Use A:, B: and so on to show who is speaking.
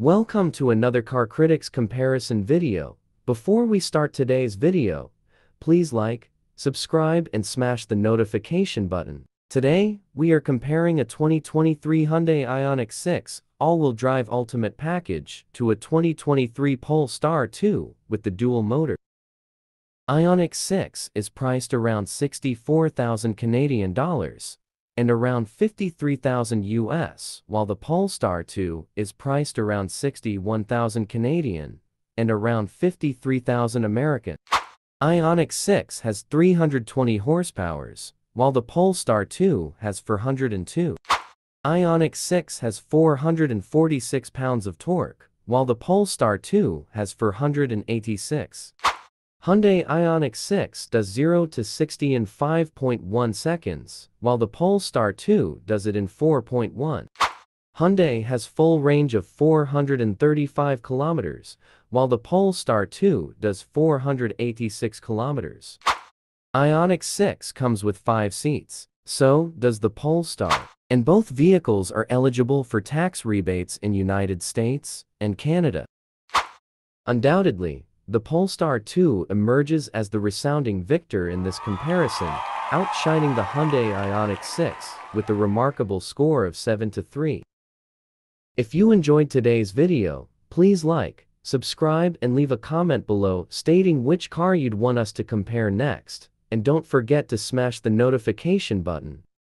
A: Welcome to another Car Critics comparison video. Before we start today's video, please like, subscribe and smash the notification button. Today, we are comparing a 2023 Hyundai Ioniq 6 all-wheel drive ultimate package to a 2023 Polestar 2 with the dual motor. Ioniq 6 is priced around 64,000 Canadian dollars, and around 53,000 US, while the Polestar 2 is priced around 61,000 Canadian and around 53,000 American. Ionic 6 has 320 horsepowers, while the Polestar 2 has 402. Ionic 6 has 446 pounds of torque, while the Polestar 2 has 486. Hyundai Ioniq 6 does 0 to 60 in 5.1 seconds, while the Polestar 2 does it in 4.1. Hyundai has full range of 435 kilometers, while the Polestar 2 does 486 kilometers. Ioniq 6 comes with 5 seats, so does the Polestar, and both vehicles are eligible for tax rebates in United States and Canada. Undoubtedly, the Polestar 2 emerges as the resounding victor in this comparison, outshining the Hyundai Ioniq 6 with a remarkable score of 7 to 3. If you enjoyed today's video, please like, subscribe and leave a comment below stating which car you'd want us to compare next, and don't forget to smash the notification button.